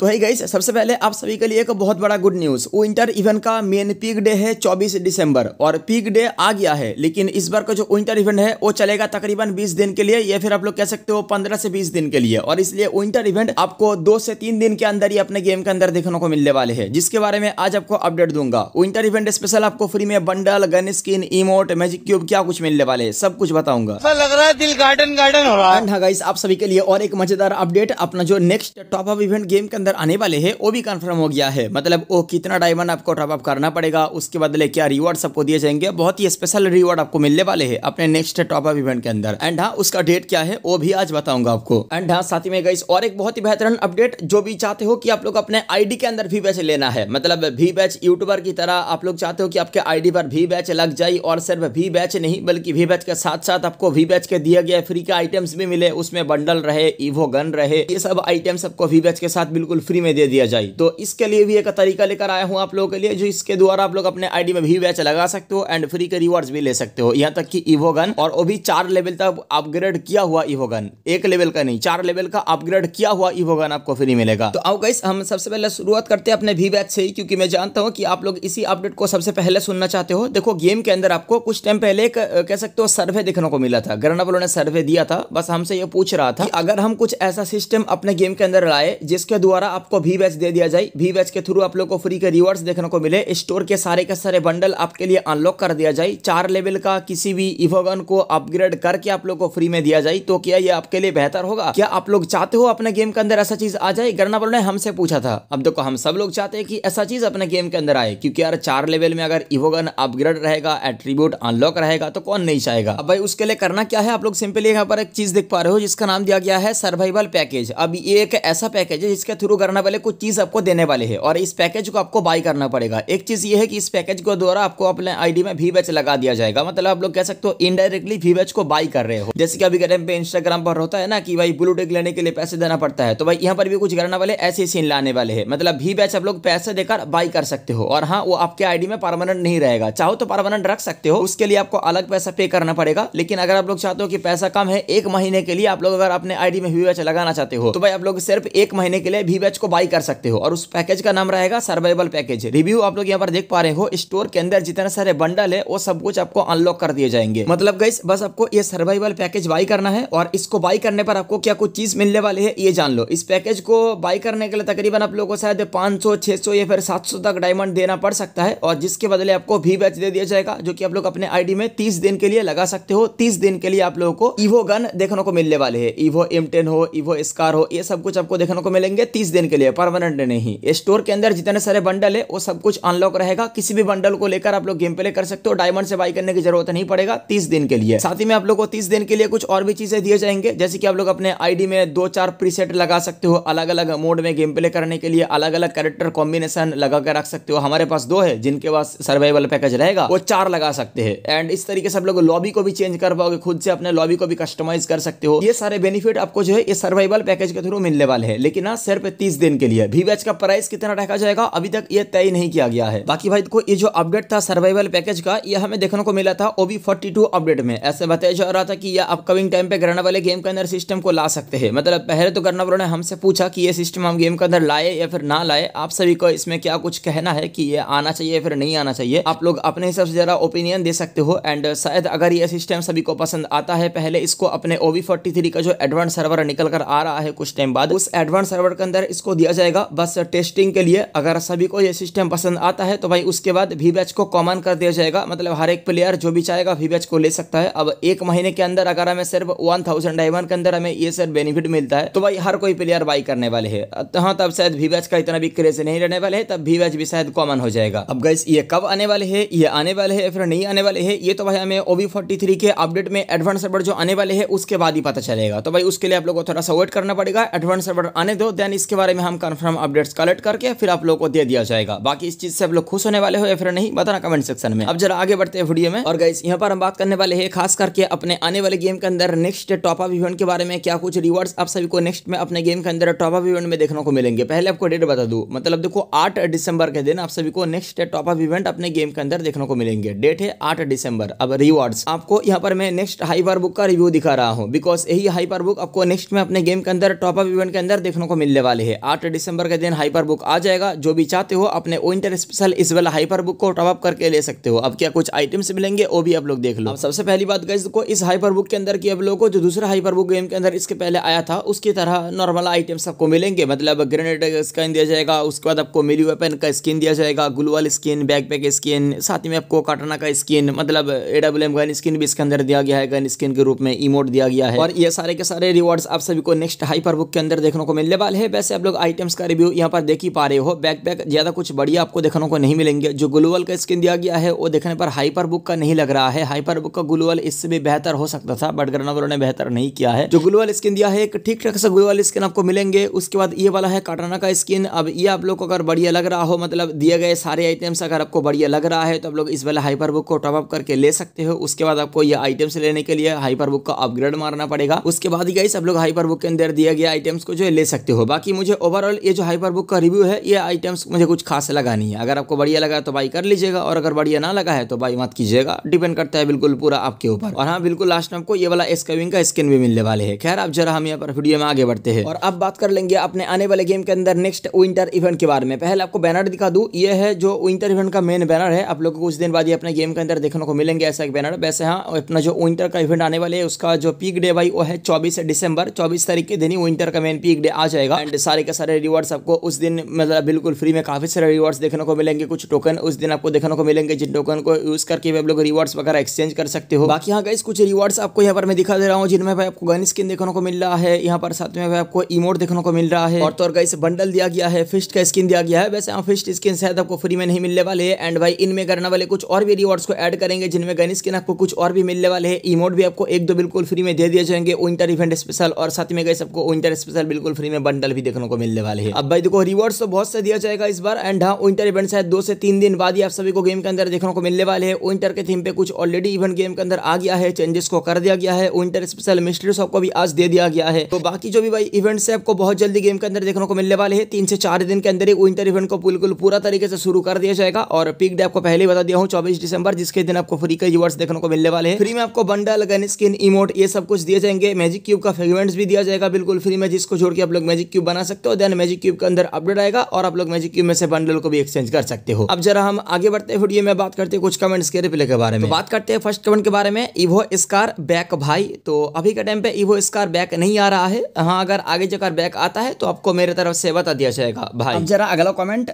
तो है गई सबसे पहले आप सभी के लिए एक बहुत बड़ा गुड न्यूज़ विंटर इवेंट का मेन पीक डे है 24 दिसंबर और पीक डे आ गया है लेकिन इस बार का जो विंटर इवेंट है वो चलेगा तकरीबन 20 दिन के लिए या फिर आप लोग कह सकते हो 15 से 20 दिन के लिए और इसलिए विंटर इवेंट आपको दो से तीन दिन के अंदर ही अपने गेम के अंदर देखने को मिलने वाले है जिसके बारे में आज आपको अपडेट दूंगा विंटर इवेंट स्पेशल आपको फ्री में bundle gun skin emote magic cube क्या कुछ मिलने वाले है सब कुछ बताऊंगा लग रहा है दिल गार्डन गार्डन हो रहा है हाँ आप सभी के लिए और एक मजेदार अपडेट अपना जो next top up event game के अंदर अंदर आने वाले हैं वो भी कंफर्म हो गया है मतलब वो कितना डायमंड आपको टॉप अप करना पड़ेगा उसके बदले क्या रिवॉर्ड आपको दिए जाएंगे बहुत ही स्पेशल रिवॉर्ड आपको मिलने वाले हैं अपने नेक्स्ट टॉप अप इवेंट के अंदर एंड हाँ उसका डेट क्या है वो भी आज बताऊंगा आपको एंड हाँ साथ ही में गाइस और एक बहुत ही बेहतरीन अपडेट जो भी चाहते हो कि आप लोग अपने आईडी के अंदर भी बैच लेना है मतलब भी बैच यूट्यूबर की तरह आप लोग चाहते हो कि आपके आईडी पर भी बैच लग जाए और सिर्फ भी बैच नहीं बल्कि भी बैच के साथ साथ आपको भी बैच के दिया गया फ्री के आइटम्स भी मिले उसमें बंडल रहे इवो गन रहे ये सब आइटम्स आपको भी बैच के साथ बिल्कुल बिल्कुल फ्री में दे दिया जाए तो इसके लिए भी एक तरीका लेकर आया हूँ आप लोगों के लिए जो इसके द्वारा आप लोग अपने आईडी में भी बैच लगा सकते हो एंड फ्री के रिवॉर्ड भी ले सकते हो यहाँ तक कि इवोगन और वो भी चार लेवल तक अपग्रेड किया हुआ इवोगन एक लेवल का नहीं चार लेवल का अपग्रेड किया हुआ इवोगन आपको फ्री मिलेगा तो आओ गाइस हम सबसे पहले शुरुआत करते हैं अपने भी बैच से ही क्योंकि मैं जानता हूँ कि आप लोग इसी अपडेट को सबसे पहले सुनना चाहते हो देखो गेम के अंदर आपको कुछ टाइम पहले एक कह सकते हो सर्वे देखने को मिला था ग्रहण वालों ने सर्वे दिया था बस हमसे ये पूछ रहा था कि अगर हम कुछ ऐसा सिस्टम अपने गेम के अंदर लाए जिसके द्वारा द्वारा आपको वी बैच दे दिया जाए वी बैच के थ्रू आप लोग को फ्री के रिवॉर्ड्स देखने को मिले स्टोर के सारे के सारे बंडल आपके लिए अनलॉक कर दिया जाए चार लेवल का किसी भी इवोगन को अपग्रेड करके आप लोग को फ्री में दिया जाए तो क्या ये आपके लिए बेहतर होगा क्या आप लोग चाहते हो अपने गेम के अंदर ऐसा चीज आ जाए गरना ने हमसे पूछा था अब देखो हम सब लोग चाहते हैं कि ऐसा चीज अपने गेम के अंदर आए क्योंकि यार चार लेवल में अगर इवोगन अपग्रेड रहेगा एट्रीब्यूट अनलॉक रहेगा तो कौन नहीं चाहेगा अब भाई उसके लिए करना क्या है आप लोग सिंपली यहाँ पर एक चीज देख पा रहे हो जिसका नाम दिया गया है सर्वाइवल पैकेज अब ये एक ऐसा पैकेज है जिसके थ्रू शुरू करने वाले कुछ चीज़ आपको देने वाले हैं और इस पैकेज को आपको बाई करना पड़ेगा एक चीज़ ये है कि इस पैकेज के द्वारा आपको अपने आईडी में वी लगा दिया जाएगा मतलब आप लोग कह सकते हो इनडायरेक्टली वी को बाई कर रहे हो जैसे कि अभी के टाइम पे इंस्टाग्राम पर होता है ना कि भाई ब्लू टेक लेने के लिए पैसे देना पड़ता है तो भाई यहाँ पर भी कुछ करने वाले ऐसे सीन लाने वाले हैं मतलब वी बैच आप लोग पैसे देकर बाई कर सकते हो और हाँ वो आपके आईडी में परमानेंट नहीं रहेगा चाहो तो परमानेंट रख सकते हो उसके लिए आपको अलग पैसा पे करना पड़ेगा लेकिन अगर आप लोग चाहते हो कि पैसा कम है एक महीने के लिए आप लोग अगर अपने आईडी में वी बैच लगाना चाहते हो तो भाई आप लोग सिर्फ एक महीने के लिए वी बैच को बाई कर सकते हो और उस पैकेज का नाम रहेगा सर्वाइवल पैकेज रिव्यू आप लोग यहाँ पर देख पा रहे हो स्टोर के अंदर जितने सारे बंडल है वो सब कुछ आपको अनलॉक कर दिए जाएंगे मतलब गई बस आपको ये सर्वाइवल पैकेज बाई करना है और इसको बाई करने पर आपको क्या कुछ चीज मिलने वाली है ये जान लो इस पैकेज को बाई करने के लिए तकरीबन आप लोगों को शायद पांच सौ छह सौ या फिर सात सौ तक डायमंड देना पड़ सकता है और जिसके बदले आपको भी बैच दे दिया जाएगा जो की आप लोग अपने आईडी में तीस दिन के लिए लगा सकते हो तीस दिन के लिए आप लोगों को इवो गन देखने को मिलने वाले है इवो एम हो इवो स्कार हो ये सब कुछ आपको देखने को मिलेंगे तीस तीस दिन के लिए परमानेंट नहीं स्टोर के अंदर जितने सारे बंडल है वो सब कुछ अनलॉक रहेगा किसी भी बंडल को लेकर आप लोग गेम प्ले कर सकते हो डायमंड से बाई करने की जरूरत नहीं पड़ेगा तीस दिन के लिए साथ ही में आप लोग को तीस दिन के लिए कुछ और भी चीजें दिए जाएंगे जैसे कि आप लोग अपने आईडी में दो चार प्रीसेट लगा सकते हो अलग अलग मोड में गेम प्ले करने के लिए अलग अलग कैरेक्टर कॉम्बिनेशन लगा कर रख सकते हो हमारे पास दो है जिनके पास सर्वाइवल पैकेज रहेगा वो चार लगा सकते हैं एंड इस तरीके से आप लोग लॉबी को भी चेंज कर पाओगे खुद से अपने लॉबी को भी कस्टमाइज कर सकते हो ये सारे बेनिफिट आपको जो है ये सर्वाइवल पैकेज के थ्रू मिलने वाले हैं लेकिन ना हाँ, सिर्फ तीस दिन के लिए वी का प्राइस कितना रखा जाएगा अभी तक ये तय नहीं किया गया है बाकी भाई देखो ये जो अपडेट था सर्वाइवल पैकेज का ये हमें देखने को मिला था ओबी फोर्टी अपडेट में ऐसे बताया जा रहा था कि यह अपकमिंग टाइम पे गरना वाले गेम के अंदर सिस्टम को ला सकते हैं मतलब पहले तो गरना ने हमसे पूछा कि ये सिस्टम हम गेम के अंदर लाए या फिर ना लाए आप सभी को इसमें क्या कुछ कहना है कि ये आना चाहिए या फिर नहीं आना चाहिए आप लोग अपने हिसाब से जरा ओपिनियन दे सकते हो एंड शायद अगर ये सिस्टम सभी को पसंद आता है पहले इसको अपने ओबी फोर्टी थ्री का जो एडवांस सर्वर निकल कर आ रहा है कुछ टाइम बाद उस एडवांस सर्वर के अंदर इसको दिया जाएगा बस टेस्टिंग के लिए अगर सभी को ये सिस्टम पसंद आता है तो भाई उसके बाद वी बैच को कॉमन कर दिया जाएगा मतलब हर एक प्लेयर जो भी चाहेगा वी बैच को ले सकता है अब एक महीने के अंदर अगर हमें सिर्फ वन थाउजेंड डायमंड के अंदर हमें ये सर बेनिफिट मिलता है तो भाई हर कोई प्लेयर बाई करने वाले है तो हाँ तब शायद वी बैच का इतना भी क्रेज नहीं रहने वाले है तब वी बैच भी शायद कॉमन हो जाएगा अब गैस ये कब आने वाले है ये आने वाले है फिर नहीं आने वाले है ये तो भाई हमें ओवी फोर्टी के अपडेट में एडवांस सर्वर जो आने वाले है उसके बाद ही पता चलेगा तो भाई उसके लिए आप लोगों को थोड़ा सा वेट करना पड़ेगा एडवांस सर्वर आने दो देन इसके बारे में हम कन्फर्म अपडेट्स कलेक्ट करके फिर आप लोग को दे दिया जाएगा बाकी इस चीज से आप लोग खुश होने वाले हो या फिर नहीं बताना कमेंट सेक्शन में अब जरा आगे बढ़ते हैं वीडियो में और गाइस यहाँ पर हम बात करने वाले हैं खास करके अपने आने वाले गेम के अंदर नेक्स्ट टॉप ऑफ इवेंट के बारे में क्या कुछ रिवॉर्ड्स आप सभी को नेक्स्ट में अपने गेम के अंदर टॉप ऑफ इवेंट में देखने को मिलेंगे पहले आपको डेट बता दू मतलब देखो आठ दिसंबर के दिन आप सभी को नेक्स्ट टॉप ऑफ इवेंट अपने गेम के अंदर देखने को मिलेंगे डेट है आठ दिसंबर अब रिवॉर्ड आपको यहाँ पर मैं नेक्स्ट हाइपर बुक का रिव्यू दिखा रहा हूँ बिकॉज यही हाइपर बुक आपको नेक्स्ट में अपने गेम के अंदर टॉप ऑफ इवेंट के अंदर देखने को मिलने वाले है आठ दिसंबर के दिन हाइपर बुक आ जाएगा जो भी चाहते हो अपने विंटर स्पेशल इस वाला हाइपर बुक को टॉपअप करके ले सकते हो अब क्या कुछ आइटम्स मिलेंगे वो भी आप लोग देख लो अब सबसे पहली बात गई को इस हाइपर बुक के अंदर की आप लोगों को जो दूसरा हाइपर बुक गेम के अंदर इसके पहले आया था उसकी तरह नॉर्मल आइटम्स आपको मिलेंगे मतलब ग्रेनेड का स्किन दिया जाएगा उसके बाद आपको मिली वेपन का स्किन दिया जाएगा gloo wall skin backpack skin साथ ही में आपको काटना का स्किन मतलब एडब्ल्यू गन स्किन भी इसके अंदर दिया गया है गन स्किन के रूप में इमोट दिया गया है और ये सारे के सारे रिवॉर्ड्स आप सभी को नेक्स्ट हाइपर बुक के अंदर देखने को मिलने वाले हैं वैसे आप लोग आइटम्स का रिव्यू यहाँ पर देख ही पा रहे हो बैकपैक ज़्यादा कुछ बढ़िया आपको देखने को नहीं मिलेंगे जो ग्लोबल का स्किन दिया गया है वो देखने पर हाइपर बुक का नहीं लग रहा है हाइपर बुक का ग्लोबल इससे भी बेहतर हो सकता था बट ग्रनर ने बेहतर नहीं किया है जो ग्लोबल स्किन दिया है एक ठीक ठाक सा ग्लोबल स्किन आपको मिलेंगे उसके बाद ये वाला है काटाना का स्किन अब ये आप लोग को अगर बढ़िया लग रहा हो मतलब दिए गए सारे आइटम्स अगर आपको बढ़िया लग रहा है तो आप लोग इस वाला हाइपर बुक को टॉपअप करके ले सकते हो उसके बाद आपको ये आइटम्स लेने के लिए हाइपर बुक का अपग्रेड मारना पड़ेगा उसके बाद ही गई आप लोग हाइपर बुक के अंदर दिया गया आइटम्स को जो है ले सकते हो बाकी मुझे ओवरऑल ये जो हाइपर बुक का रिव्यू है ये आइटम्स मुझे कुछ खास लगा नहीं है अगर आपको बढ़िया लगा तो बाई कर लीजिएगा और अगर बढ़िया ना लगा है तो बाई मत कीजिएगा डिपेंड करता है बिल्कुल पूरा आपके ऊपर और हाँ बिल्कुल लास्ट में आपको ये वाला स्कविंग का स्किन भी मिलने वाले है खैर आप जरा हम यहाँ पर वीडियो में आगे बढ़ते हैं और अब बात कर लेंगे अपने आने वाले गेम के अंदर नेक्स्ट विंटर इवेंट के बारे में पहले आपको बैनर दिखा दू ये है जो विंटर इवेंट का मेन बैनर है आप लोग को कुछ दिन बाद ही अपने गेम के अंदर देखने को मिलेंगे ऐसा एक बैनर वैसे हाँ अपना जो विंटर का इवेंट आने वाले है उसका जो पीक डे भाई वो है चौबीस दिसंबर चौबीस तारीख के दिन ही विंटर का मेन पीक डे आ जाएगा एंड सारे सारे के सारे रिवॉर्ड्स आपको उस दिन मतलब बिल्कुल फ्री में काफ़ी सारे रिवॉर्ड्स देखने को मिलेंगे कुछ टोकन उस दिन आपको देखने को मिलेंगे जिन टोकन को यूज़ करके आप लोग रिवॉर्ड्स वगैरह एक्सचेंज कर सकते हो बाकी यहाँ गाइस कुछ रिवॉर्ड्स आपको यहाँ पर मैं दिखा दे रहा हूँ जिनमें भाई आपको गन स्किन देखने को मिल रहा है यहाँ पर साथ में भाई आपको इमोट देखने को मिल रहा है और तो और गाइस बंडल दिया गया है फिस्ट का स्किन दिया गया है वैसे हम फिस्ट स्किन शायद आपको फ्री में नहीं मिलने वाले है एंड भाई इनमें करने वाले कुछ और भी रिवॉर्ड्स को एड करेंगे जिनमें गन स्किन आपको कुछ और भी मिलने वाले है इमोट भी आपको एक दो बिल्कुल फ्री में दे दिए जाएंगे विंटर इवेंट स्पेशल और साथ में गाइस आपको विंटर स्पेशल बिल्कुल फ्री में बंडल भी देखने देखने को मिलने वाले है अब भाई देखो रिवॉर्ड्स तो बहुत से दिया जाएगा इस बार एंड हाँ विंटर इवेंट शायद दो से तीन दिन बाद ही आप सभी को गेम के अंदर देखने को मिलने वाले है विंटर के थीम पे कुछ ऑलरेडी इवेंट गेम के अंदर आ गया है चेंजेस को कर दिया गया है विंटर स्पेशल मिस्ट्री शॉप को भी आज दे दिया गया है तो बाकी जो भी भाई इवेंट्स है आपको बहुत जल्दी गेम के अंदर देखने को मिलने वाले है तीन से चार दिन के अंदर ही विंटर इवेंट को बिल्कुल पूरा तरीके से शुरू कर दिया जाएगा और पिक डे आपको पहले बता दिया हूँ चौबीस दिसंबर जिसके दिन आपको फ्री के रिवॉर्ड्स देखने को मिलने वाले हैं फ्री में आपको बंडल गन स्किन इमोट ये सब कुछ दिए जाएंगे मैजिक क्यूब का फ्रेगमेंट्स भी दिया जाएगा बिल्कुल फ्री में जिसको छोड़ के आप लोग मैजिक क्यूब बना सकते हो देन मैजिक क्यूब के अंदर अपडेट आएगा और आप लोग मैजिक क्यूब में से बंडल को भी एक्सचेंज कर सकते हो अब जरा हम आगे बढ़ते हैं वीडियो में बात करते हैं कुछ कमेंट्स के रिप्ले के बारे में तो बात करते हैं फर्स्ट कमेंट के बारे में इवो स्कार बैक भाई तो अभी के टाइम पे इवो स्कार बैक नहीं आ रहा है हाँ अगर आगे जाकर बैक आता है तो आपको मेरे तरफ से बता दिया जाएगा भाई जरा अगला कॉमेंट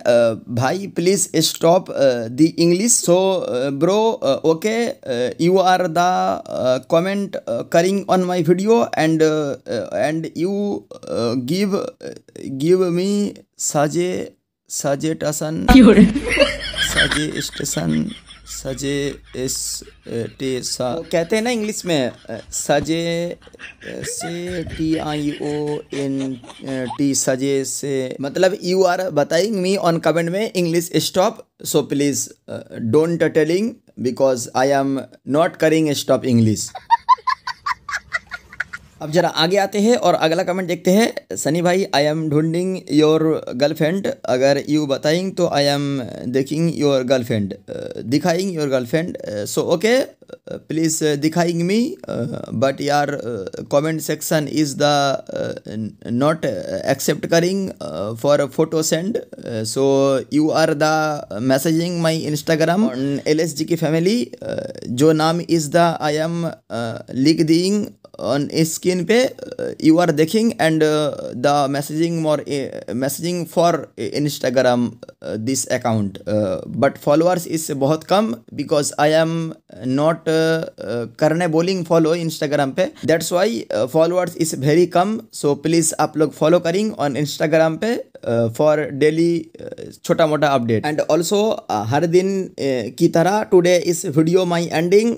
भाई please stop the English so bro okay you are the comment करिंग on my video and and you give give me साजे साजे टासन साजे स्टेशन साजे एस टे सा कहते हैं ना इंग्लिश में सजे से टी आई ओ एन टी सजे से मतलब यू आर बताइंग मी ऑन कमेंट में English stop so please don't telling because I am not करिंग स्टॉप इंग्लिश अब जरा आगे आते हैं और अगला कमेंट देखते हैं सनी भाई आई एम ढूंढिंग योर गर्लफ्रेंड अगर यू बताइंग तो आई एम देखिंग योर गर्लफ्रेंड दिखाइंग your girlfriend so okay please दिखाइंग मी बट यार comment section is the not accept करिंग for photo send so you are the messaging my Instagram L S G की family जो नाम is the I am लिख दिंग on screen पे you are देखिंग and the messaging more messaging for Instagram this account but followers is बहुत कम because I am not not uh, uh, करने बोलिंग फॉलो इंस्टाग्राम पे that's why followers is very कम सो प्लीज़ आप लोग फॉलो करिंग ऑन इंस्टाग्राम पे फॉर uh, डेली छोटा मोटा अपडेट एंड ऑल्सो हर दिन uh, की तरह टूडे इस video my ending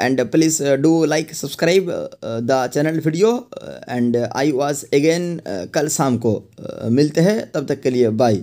and please do like subscribe the channel video and I was again कल शाम को uh, मिलते हैं तब तक के लिए बाय